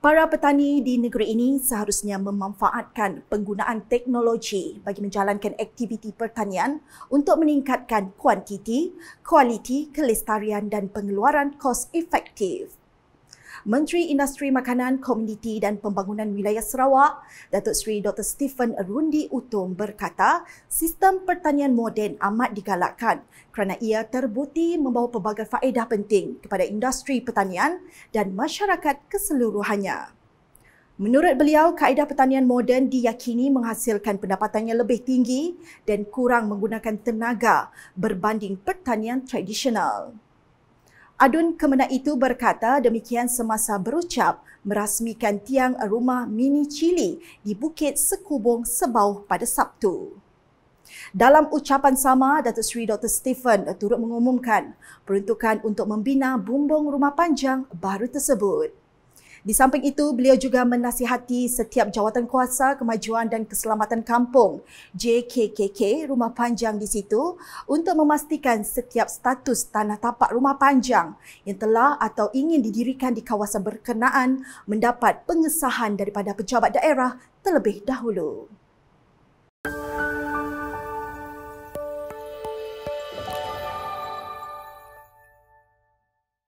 Para petani di negeri ini seharusnya memanfaatkan penggunaan teknologi bagi menjalankan aktiviti pertanian untuk meningkatkan kuantiti, kualiti, kelestarian dan pengeluaran kos efektif. Menteri Industri Makanan, Komuniti dan Pembangunan Wilayah Sarawak, Datuk Seri Dr. Stephen Rundi Utom berkata, sistem pertanian moden amat digalakkan kerana ia terbukti membawa pelbagai faedah penting kepada industri pertanian dan masyarakat keseluruhannya. Menurut beliau, kaedah pertanian moden diyakini menghasilkan pendapatannya lebih tinggi dan kurang menggunakan tenaga berbanding pertanian tradisional. Adun Kemenak itu berkata demikian semasa berucap merasmikan tiang rumah mini Chili di Bukit Sekubung Sebau pada Sabtu. Dalam ucapan sama, Datuk Seri Dr. Stephen turut mengumumkan peruntukan untuk membina bumbung rumah panjang baru tersebut. Di samping itu, beliau juga menasihati setiap jawatan kuasa kemajuan dan keselamatan kampung JKKK Rumah Panjang di situ untuk memastikan setiap status tanah tapak rumah panjang yang telah atau ingin didirikan di kawasan berkenaan mendapat pengesahan daripada pejabat daerah terlebih dahulu.